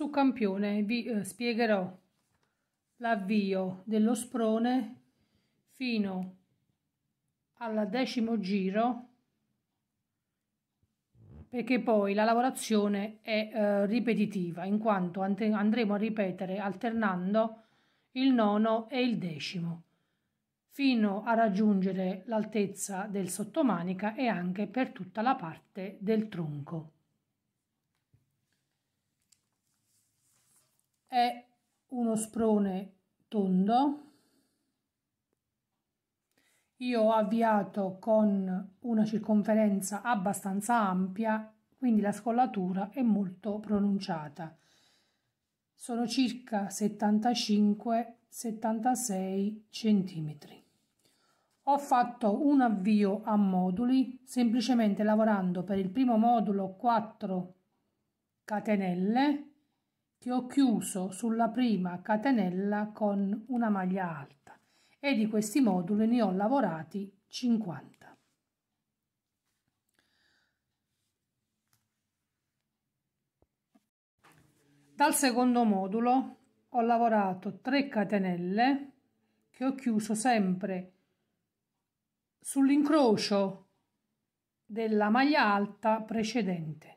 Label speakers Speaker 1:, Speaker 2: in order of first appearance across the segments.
Speaker 1: Su campione vi eh, spiegherò l'avvio dello sprone fino al decimo giro perché poi la lavorazione è eh, ripetitiva in quanto andremo a ripetere alternando il nono e il decimo fino a raggiungere l'altezza del sottomanica e anche per tutta la parte del tronco. è uno sprone tondo io ho avviato con una circonferenza abbastanza ampia quindi la scollatura è molto pronunciata sono circa 75 76 centimetri ho fatto un avvio a moduli semplicemente lavorando per il primo modulo 4 catenelle che ho chiuso sulla prima catenella con una maglia alta e di questi moduli ne ho lavorati 50. Dal secondo modulo ho lavorato 3 catenelle che ho chiuso sempre sull'incrocio della maglia alta precedente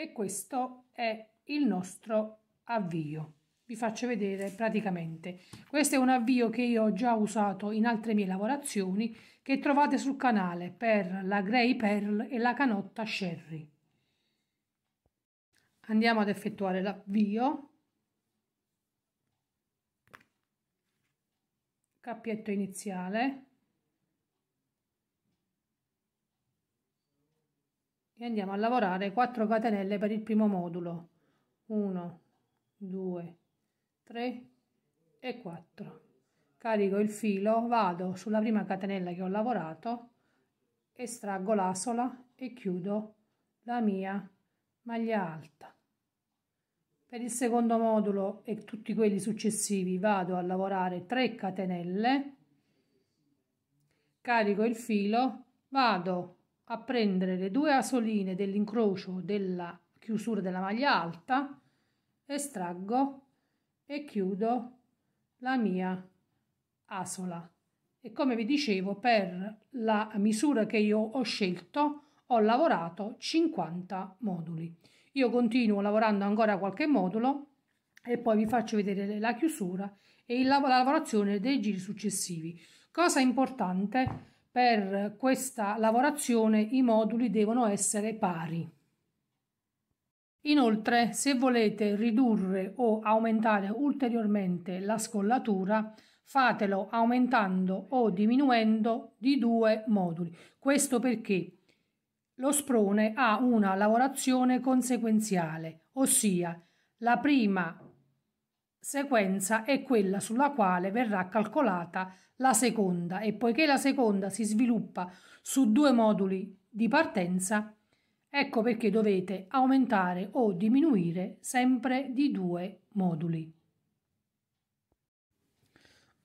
Speaker 1: e questo è il nostro avvio vi faccio vedere praticamente questo è un avvio che io ho già usato in altre mie lavorazioni che trovate sul canale per la grey pearl e la canotta sherry andiamo ad effettuare l'avvio cappietto iniziale e andiamo a lavorare 4 catenelle per il primo modulo 1 2 3 e 4 carico il filo vado sulla prima catenella che ho lavorato estraggo l'asola e chiudo la mia maglia alta per il secondo modulo e tutti quelli successivi vado a lavorare 3 catenelle carico il filo vado a prendere le due asoline dell'incrocio della chiusura della maglia alta, estraggo e chiudo la mia asola. E come vi dicevo, per la misura che io ho scelto, ho lavorato 50 moduli. Io continuo lavorando ancora qualche modulo e poi vi faccio vedere la chiusura e la lavorazione dei giri successivi. Cosa importante per questa lavorazione i moduli devono essere pari. Inoltre, se volete ridurre o aumentare ulteriormente la scollatura, fatelo aumentando o diminuendo di due moduli. Questo perché lo sprone ha una lavorazione conseguenziale, ossia la prima sequenza è quella sulla quale verrà calcolata la seconda e poiché la seconda si sviluppa su due moduli di partenza, ecco perché dovete aumentare o diminuire sempre di due moduli.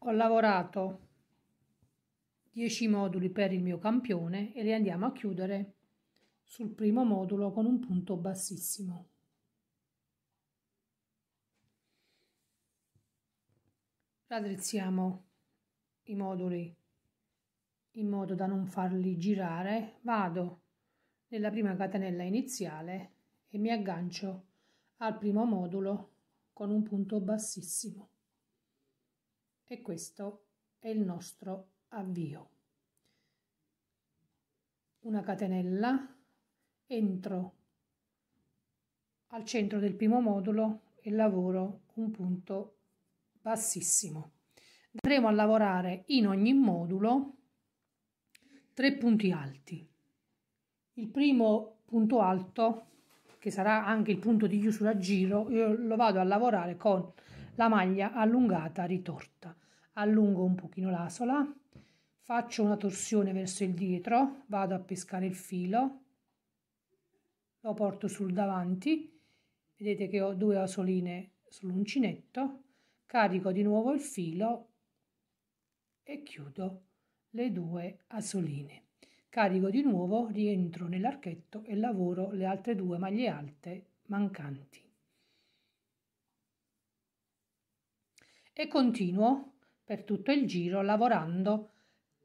Speaker 1: Ho lavorato 10 moduli per il mio campione e li andiamo a chiudere sul primo modulo con un punto bassissimo. raddrizziamo i moduli in modo da non farli girare vado nella prima catenella iniziale e mi aggancio al primo modulo con un punto bassissimo e questo è il nostro avvio una catenella entro al centro del primo modulo e lavoro un punto bassissimo. Andremo a lavorare in ogni modulo tre punti alti. Il primo punto alto, che sarà anche il punto di chiusura a giro, io lo vado a lavorare con la maglia allungata ritorta. Allungo un pochino l'asola, faccio una torsione verso il dietro, vado a pescare il filo, lo porto sul davanti, vedete che ho due asoline sull'uncinetto, carico di nuovo il filo e chiudo le due asoline carico di nuovo rientro nell'archetto e lavoro le altre due maglie alte mancanti e continuo per tutto il giro lavorando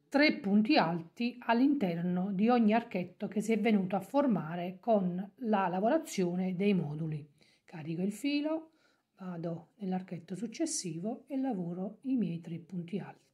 Speaker 1: tre punti alti all'interno di ogni archetto che si è venuto a formare con la lavorazione dei moduli. Carico il filo, Vado nell'archetto successivo e lavoro i miei tre punti alti.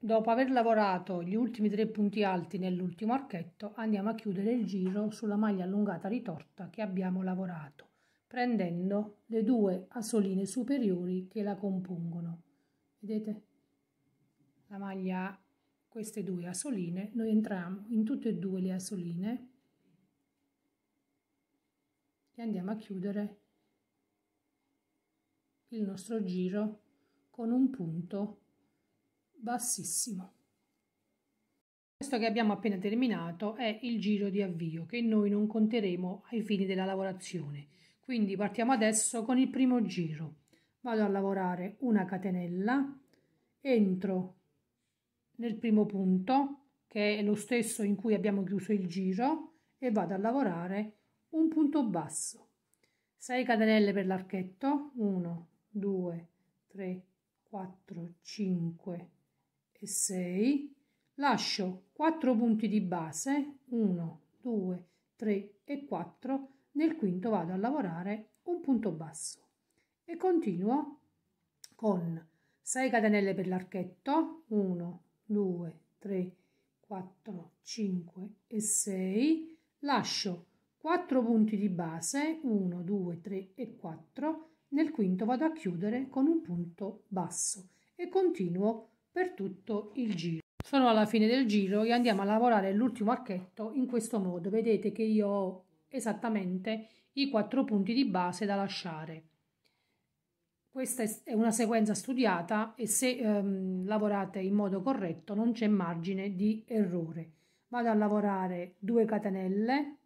Speaker 1: Dopo aver lavorato gli ultimi tre punti alti nell'ultimo archetto, andiamo a chiudere il giro sulla maglia allungata ritorta che abbiamo lavorato, prendendo le due asoline superiori che la compongono. Vedete? La maglia queste due asoline, noi entriamo in tutte e due le asoline e andiamo a chiudere il nostro giro con un punto bassissimo. Questo che abbiamo appena terminato è il giro di avvio che noi non conteremo ai fini della lavorazione. Quindi partiamo adesso con il primo giro. Vado a lavorare una catenella, entro nel primo punto che è lo stesso in cui abbiamo chiuso il giro e vado a lavorare un punto basso 6 catenelle per l'archetto 1 2 3 4 5 e 6 lascio 4 punti di base 1 2 3 e 4 nel quinto vado a lavorare un punto basso e continuo con 6 catenelle per l'archetto 1 2, 3, 4, 5 e 6, lascio 4 punti di base, 1, 2, 3 e 4, nel quinto vado a chiudere con un punto basso e continuo per tutto il giro. Sono alla fine del giro e andiamo a lavorare l'ultimo archetto in questo modo. Vedete che io ho esattamente i 4 punti di base da lasciare. Questa è una sequenza studiata e se ehm, lavorate in modo corretto non c'è margine di errore. Vado a lavorare 2 catenelle,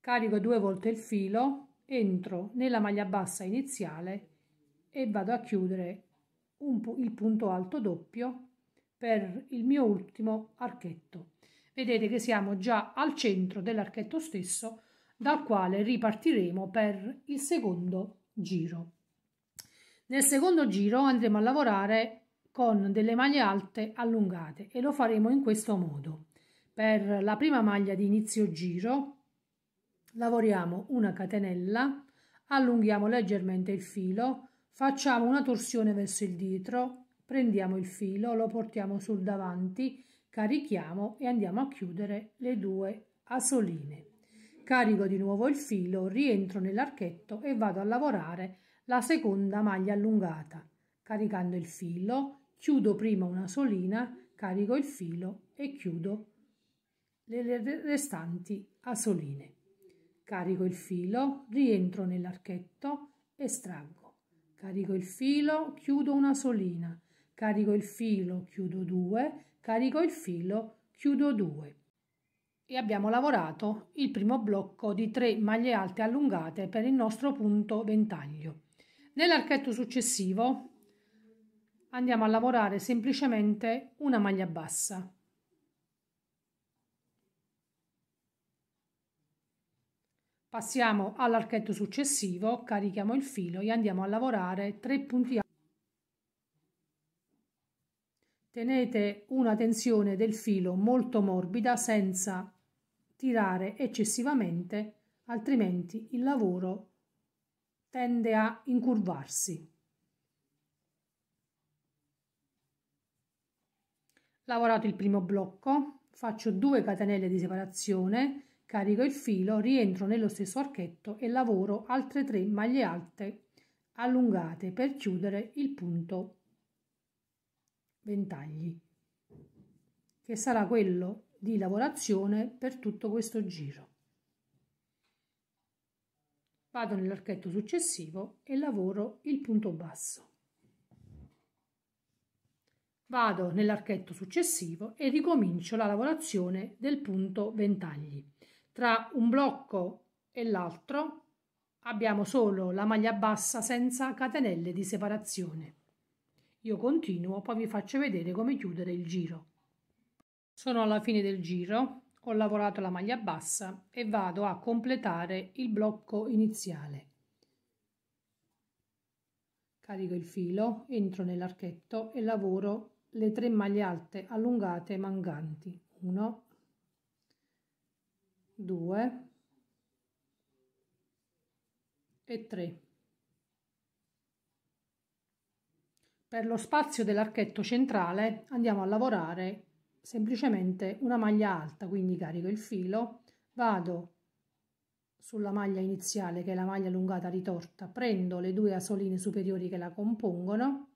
Speaker 1: carico due volte il filo, entro nella maglia bassa iniziale e vado a chiudere pu il punto alto doppio per il mio ultimo archetto. Vedete che siamo già al centro dell'archetto stesso dal quale ripartiremo per il secondo giro. Nel secondo giro andremo a lavorare con delle maglie alte allungate e lo faremo in questo modo. Per la prima maglia di inizio giro lavoriamo una catenella, allunghiamo leggermente il filo, facciamo una torsione verso il dietro, prendiamo il filo, lo portiamo sul davanti, carichiamo e andiamo a chiudere le due asoline. Carico di nuovo il filo, rientro nell'archetto e vado a lavorare la seconda maglia allungata. Caricando il filo, chiudo prima una solina, carico il filo e chiudo le restanti asoline. Carico il filo, rientro nell'archetto, estraggo. Carico il filo, chiudo una solina, carico il filo, chiudo due, carico il filo, chiudo due. E abbiamo lavorato il primo blocco di 3 maglie alte allungate per il nostro punto ventaglio. Nell'archetto successivo andiamo a lavorare semplicemente una maglia bassa. Passiamo all'archetto successivo, carichiamo il filo e andiamo a lavorare 3 punti alti. Tenete una tensione del filo molto morbida senza tirare eccessivamente, altrimenti il lavoro tende a incurvarsi. Lavorato il primo blocco, faccio 2 catenelle di separazione, carico il filo, rientro nello stesso archetto e lavoro altre 3 maglie alte allungate per chiudere il punto ventagli che sarà quello di lavorazione per tutto questo giro vado nell'archetto successivo e lavoro il punto basso. Vado nell'archetto successivo e ricomincio la lavorazione del punto ventagli. Tra un blocco e l'altro abbiamo solo la maglia bassa senza catenelle di separazione. Io continuo, poi vi faccio vedere come chiudere il giro. Sono alla fine del giro, ho lavorato la maglia bassa e vado a completare il blocco iniziale. Carico il filo, entro nell'archetto e lavoro le tre maglie alte allungate mancanti. 1, 2 e 3. Per lo spazio dell'archetto centrale andiamo a lavorare semplicemente una maglia alta, quindi carico il filo, vado sulla maglia iniziale che è la maglia allungata ritorta, prendo le due asoline superiori che la compongono,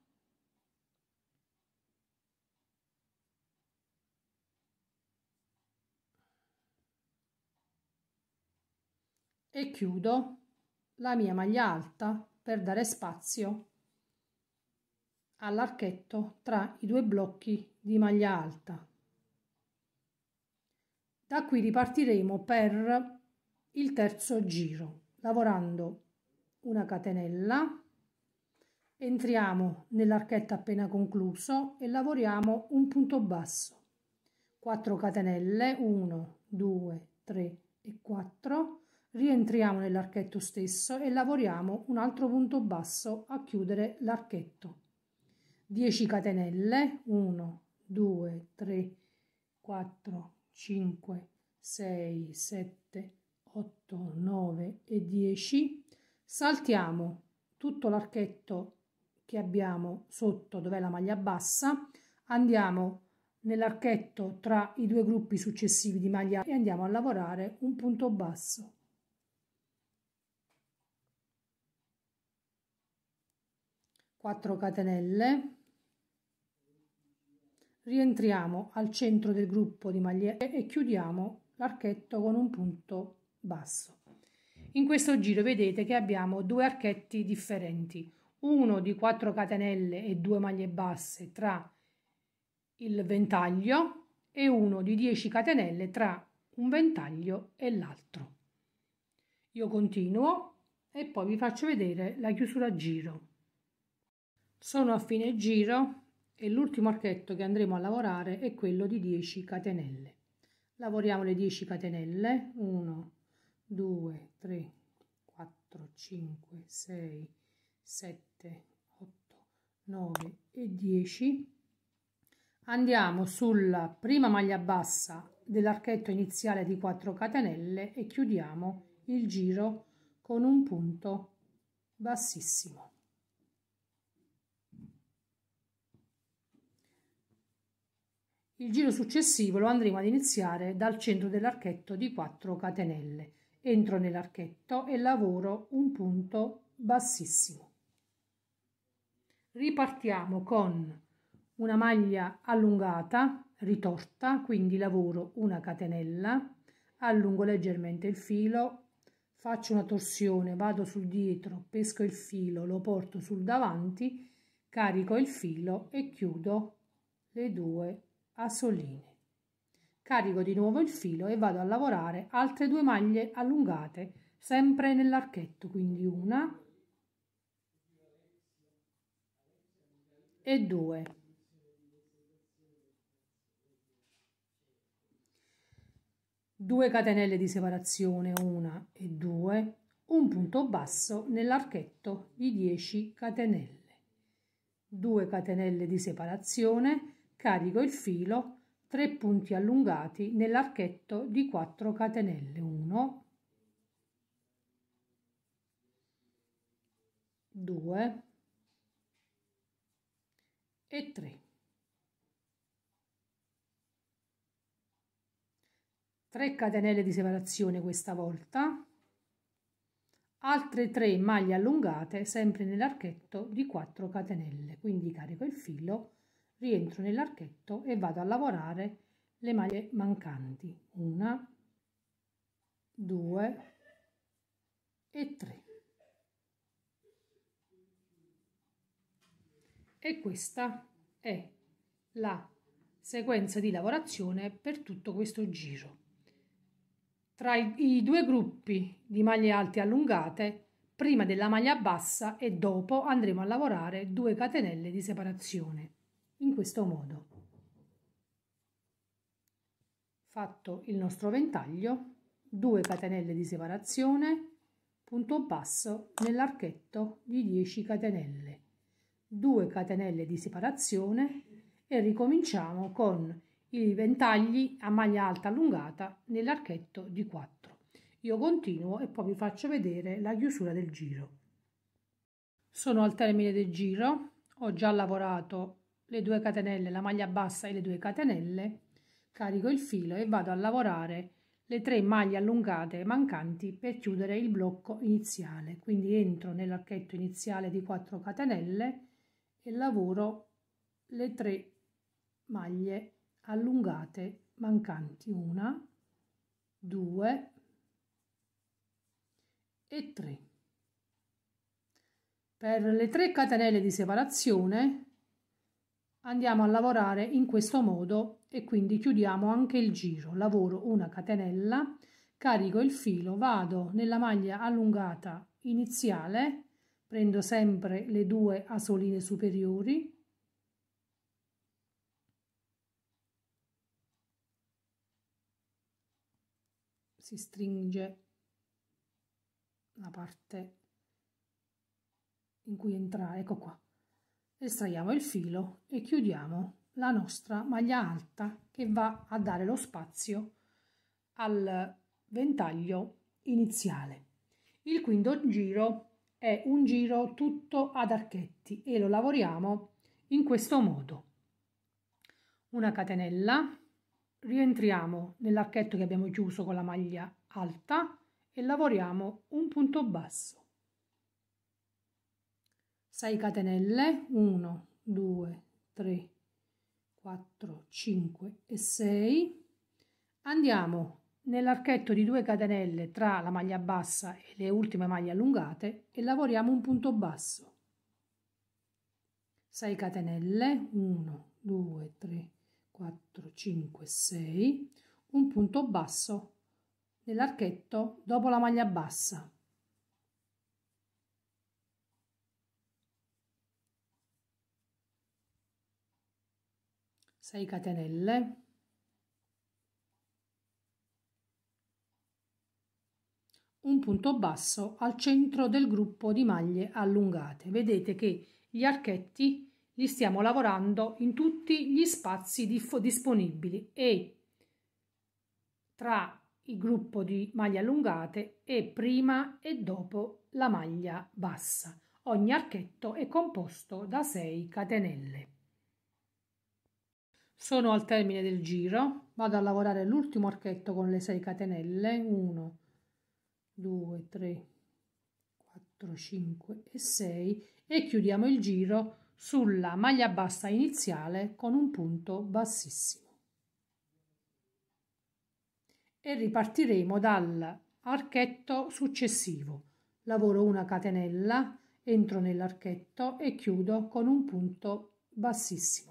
Speaker 1: e chiudo la mia maglia alta per dare spazio all'archetto tra i due blocchi di maglia alta da qui ripartiremo per il terzo giro, lavorando una catenella, entriamo nell'archetto appena concluso e lavoriamo un punto basso, 4 catenelle, 1, 2, 3 e 4, rientriamo nell'archetto stesso e lavoriamo un altro punto basso a chiudere l'archetto 10 catenelle 1 2 3 4 5, 6, 7, 8, 9 e 10. Saltiamo tutto l'archetto che abbiamo sotto dove è la maglia bassa, andiamo nell'archetto tra i due gruppi successivi di maglia e andiamo a lavorare un punto basso. Quattro catenelle rientriamo al centro del gruppo di magliette e chiudiamo l'archetto con un punto basso. In questo giro vedete che abbiamo due archetti differenti, uno di 4 catenelle e 2 maglie basse tra il ventaglio e uno di 10 catenelle tra un ventaglio e l'altro. Io continuo e poi vi faccio vedere la chiusura giro. Sono a fine giro e l'ultimo archetto che andremo a lavorare è quello di 10 catenelle. Lavoriamo le 10 catenelle, 1, 2, 3, 4, 5, 6, 7, 8, 9 e 10. Andiamo sulla prima maglia bassa dell'archetto iniziale di 4 catenelle e chiudiamo il giro con un punto bassissimo. Il giro successivo lo andremo ad iniziare dal centro dell'archetto di 4 catenelle. Entro nell'archetto e lavoro un punto bassissimo. Ripartiamo con una maglia allungata, ritorta, quindi lavoro una catenella, allungo leggermente il filo, faccio una torsione, vado sul dietro, pesco il filo, lo porto sul davanti, carico il filo e chiudo le due a Solline. Carico di nuovo il filo e vado a lavorare altre due maglie allungate, sempre nell'archetto, quindi una e due. Due catenelle di separazione, una e due, un punto basso nell'archetto di 10 catenelle. 2 catenelle di separazione, carico il filo 3 punti allungati nell'archetto di 4 catenelle 1 2 e 3 3 catenelle di separazione questa volta altre 3 maglie allungate sempre nell'archetto di 4 catenelle quindi carico il filo rientro nell'archetto e vado a lavorare le maglie mancanti. Una, due e tre. E questa è la sequenza di lavorazione per tutto questo giro. Tra i, due gruppi di maglie alte allungate, prima della maglia bassa e dopo andremo a lavorare due catenelle di separazione in questo modo. Fatto il nostro ventaglio, 2 catenelle di separazione, punto basso nell'archetto di 10 catenelle, 2 catenelle di separazione e ricominciamo con i ventagli a maglia alta allungata nell'archetto di 4. Io continuo e poi vi faccio vedere la chiusura del giro. Sono al termine del giro, ho già lavorato le due catenelle, la maglia bassa e le due catenelle, carico il filo e vado a lavorare le tre maglie allungate mancanti per chiudere il blocco iniziale. Quindi entro nell'archetto iniziale di 4 catenelle e lavoro le tre maglie allungate mancanti, una, due e tre. Per le 3 catenelle di separazione andiamo a lavorare in questo modo e quindi chiudiamo anche il giro lavoro una catenella carico il filo vado nella maglia allungata iniziale prendo sempre le due asoline superiori si stringe la parte in cui entra ecco qua estraiamo il filo e chiudiamo la nostra maglia alta che va a dare lo spazio al ventaglio iniziale. Il quinto giro è un giro tutto ad archetti e lo lavoriamo in questo modo. Una catenella, rientriamo nell'archetto che abbiamo chiuso con la maglia alta e lavoriamo un punto basso. 6 catenelle 1 2 3 4 5 e 6 andiamo nell'archetto di 2 catenelle tra la maglia bassa e le ultime maglie allungate e lavoriamo un punto basso 6 catenelle 1 2 3 4 5 6 un punto basso nell'archetto dopo la maglia bassa 6 catenelle, un punto basso al centro del gruppo di maglie allungate. Vedete che gli archetti li stiamo lavorando in tutti gli spazi disponibili e tra il gruppo di maglie allungate e prima e dopo la maglia bassa. Ogni archetto è composto da 6 catenelle sono al termine del giro vado a lavorare l'ultimo archetto con le 6 catenelle 1 2 3 4 5 e 6 e chiudiamo il giro sulla maglia bassa iniziale con un punto bassissimo e ripartiremo dal archetto successivo lavoro una catenella entro nell'archetto e chiudo con un punto bassissimo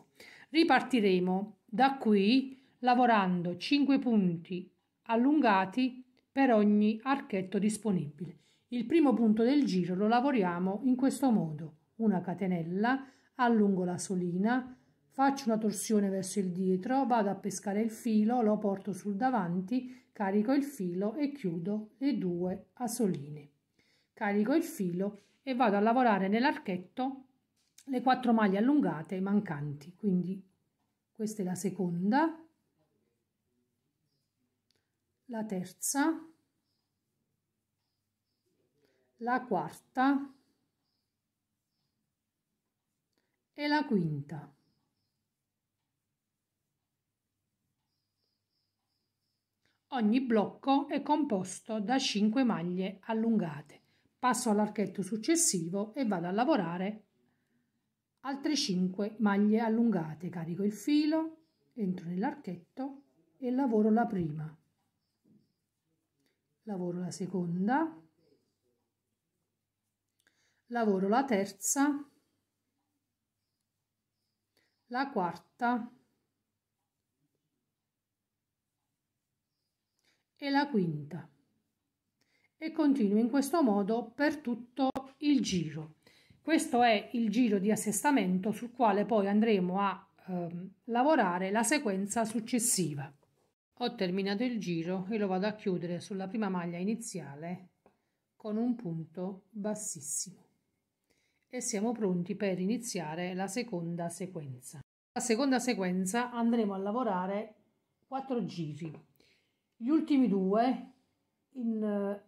Speaker 1: Ripartiremo da qui lavorando 5 punti allungati per ogni archetto disponibile. Il primo punto del giro lo lavoriamo in questo modo. Una catenella, allungo la solina, faccio una torsione verso il dietro, vado a pescare il filo, lo porto sul davanti, carico il filo e chiudo le due a soline. Carico il filo e vado a lavorare nell'archetto le quattro maglie allungate mancanti quindi questa è la seconda la terza la quarta e la quinta Ogni blocco è composto da 5 maglie allungate. Passo all'archetto successivo e vado a lavorare altre 5 maglie allungate carico il filo entro nell'archetto e lavoro la prima lavoro la seconda lavoro la terza la quarta e la quinta e continuo in questo modo per tutto il giro questo è il giro di assestamento sul quale poi andremo a ehm, lavorare la sequenza successiva. Ho terminato il giro e lo vado a chiudere sulla prima maglia iniziale con un punto bassissimo e siamo pronti per iniziare la seconda sequenza. La seconda sequenza andremo a lavorare quattro giri. Gli ultimi due in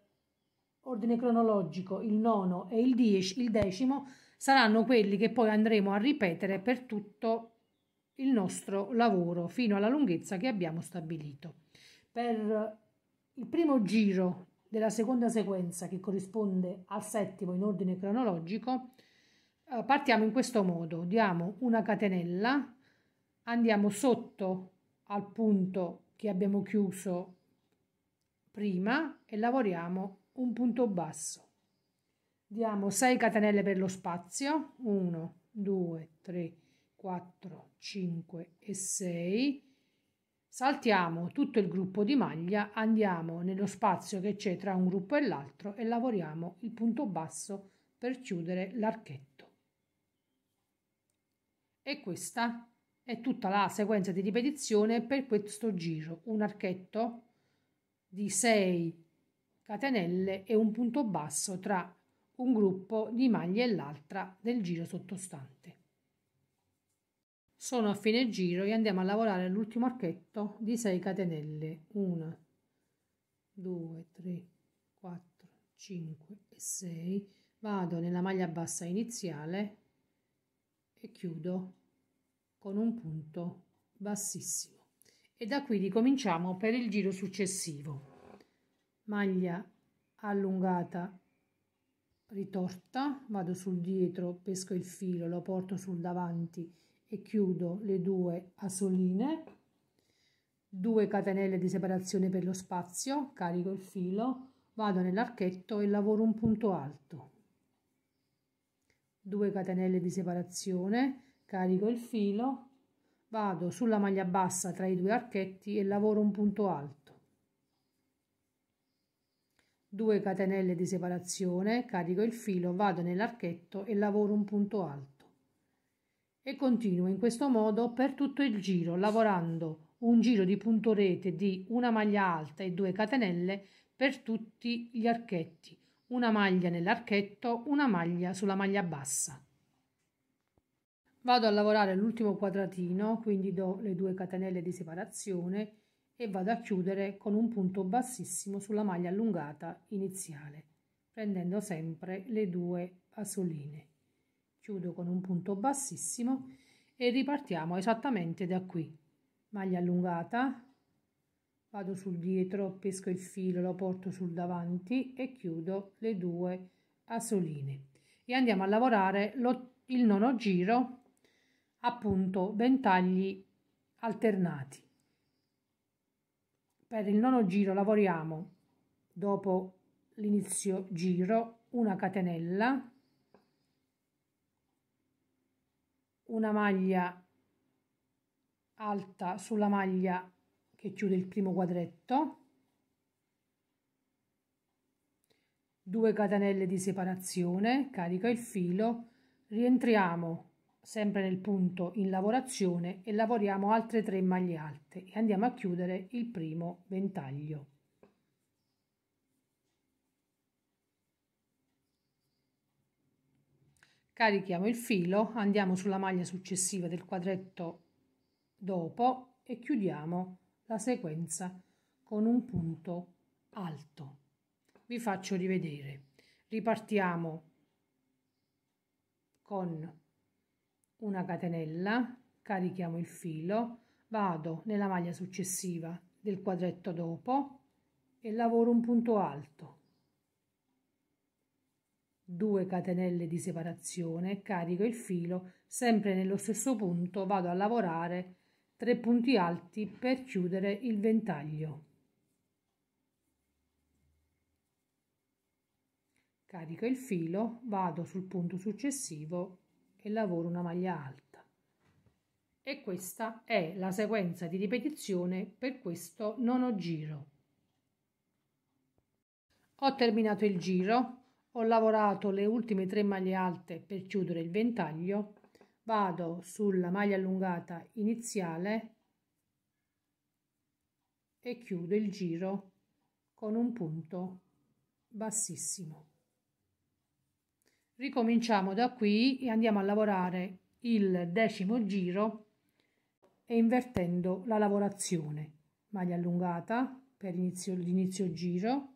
Speaker 1: ordine cronologico, il nono e il, dieci, il decimo saranno quelli che poi andremo a ripetere per tutto il nostro lavoro fino alla lunghezza che abbiamo stabilito. Per il primo giro della seconda sequenza che corrisponde al settimo in ordine cronologico, eh, partiamo in questo modo, diamo una catenella, andiamo sotto al punto che abbiamo chiuso prima e lavoriamo un punto basso. Diamo 6 catenelle per lo spazio, 1, 2, 3, 4, 5 e 6. Saltiamo tutto il gruppo di maglia, andiamo nello spazio che c'è tra un gruppo e l'altro e lavoriamo il punto basso per chiudere l'archetto. E questa è tutta la sequenza di ripetizione per questo giro, un archetto di 6 catenelle e un punto basso tra un gruppo di maglie e l'altra del giro sottostante. Sono a fine giro e andiamo a lavorare l'ultimo archetto di 6 catenelle. 1, 2, 3, 4, 5 e 6. Vado nella maglia bassa iniziale e chiudo con un punto bassissimo. E da qui ricominciamo per il giro successivo maglia allungata ritorta vado sul dietro pesco il filo lo porto sul davanti e chiudo le due asoline 2 catenelle di separazione per lo spazio carico il filo vado nell'archetto e lavoro un punto alto 2 catenelle di separazione carico il filo vado sulla maglia bassa tra i due archetti e lavoro un punto alto 2 catenelle di separazione, carico il filo, vado nell'archetto e lavoro un punto alto. E continuo in questo modo per tutto il giro, lavorando un giro di punto rete di una maglia alta e 2 catenelle per tutti gli archetti, una maglia nell'archetto, una maglia sulla maglia bassa. Vado a lavorare l'ultimo quadratino, quindi do le 2 catenelle di separazione e vado a chiudere con un punto bassissimo sulla maglia allungata iniziale prendendo sempre le due asoline chiudo con un punto bassissimo e ripartiamo esattamente da qui maglia allungata vado sul dietro pesco il filo lo porto sul davanti e chiudo le due asoline e andiamo a lavorare lo, il nono giro appunto ventagli alternati per il nono giro lavoriamo dopo l'inizio giro una catenella, una maglia alta sulla maglia che chiude il primo quadretto, 2 catenelle di separazione, carico il filo, rientriamo sempre nel punto in lavorazione e lavoriamo altre tre maglie alte e andiamo a chiudere il primo ventaglio carichiamo il filo andiamo sulla maglia successiva del quadretto dopo e chiudiamo la sequenza con un punto alto vi faccio rivedere ripartiamo con una catenella, carichiamo il filo, vado nella maglia successiva del quadretto dopo e lavoro un punto alto. 2 catenelle di separazione, carico il filo, sempre nello stesso punto vado a lavorare 3 punti alti per chiudere il ventaglio. Carico il filo, vado sul punto successivo e lavoro una maglia alta. E questa è la sequenza di ripetizione per questo nono giro. Ho terminato il giro, ho lavorato le ultime tre maglie alte per chiudere il ventaglio, vado sulla maglia allungata iniziale e chiudo il giro con un punto bassissimo ricominciamo da qui e andiamo a lavorare il decimo giro e invertendo la lavorazione maglia allungata per inizio, giro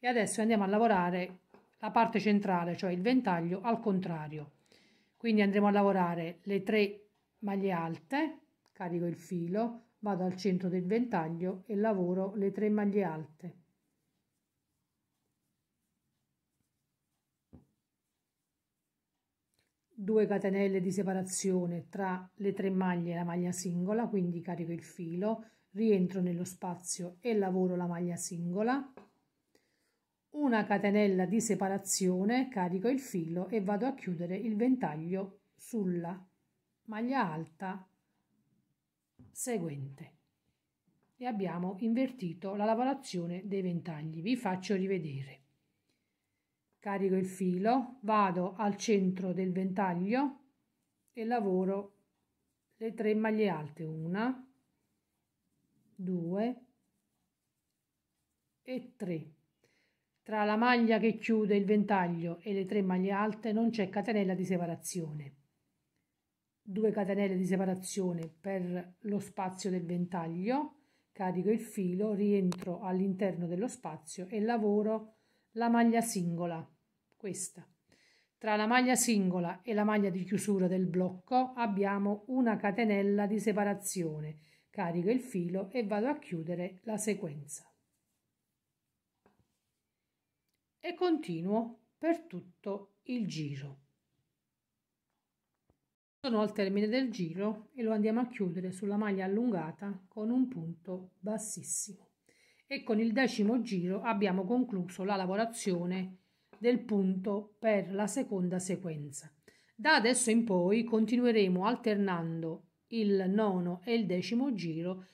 Speaker 1: e adesso andiamo a lavorare la parte centrale cioè il ventaglio al contrario quindi andremo a lavorare le tre maglie alte carico il filo, vado al centro del ventaglio e lavoro le tre maglie alte. Due catenelle di separazione tra le tre maglie e la maglia singola, quindi carico il filo, rientro nello spazio e lavoro la maglia singola. Una catenella di separazione, carico il filo e vado a chiudere il ventaglio sulla maglia alta seguente e abbiamo invertito la lavorazione dei ventagli. Vi faccio rivedere. Carico il filo, vado al centro del ventaglio e lavoro le tre maglie alte, una, due e tre. Tra la maglia che chiude il ventaglio e le tre maglie alte non c'è catenella di separazione due catenelle di separazione per lo spazio del ventaglio, carico il filo, rientro all'interno dello spazio e lavoro la maglia singola, questa. Tra la maglia singola e la maglia di chiusura del blocco abbiamo una catenella di separazione, carico il filo e vado a chiudere la sequenza. E continuo per tutto il giro. Sono al termine del giro e lo andiamo a chiudere sulla maglia allungata con un punto bassissimo. E con il decimo giro abbiamo concluso la lavorazione del punto per la seconda sequenza. Da adesso in poi continueremo alternando il nono e il decimo giro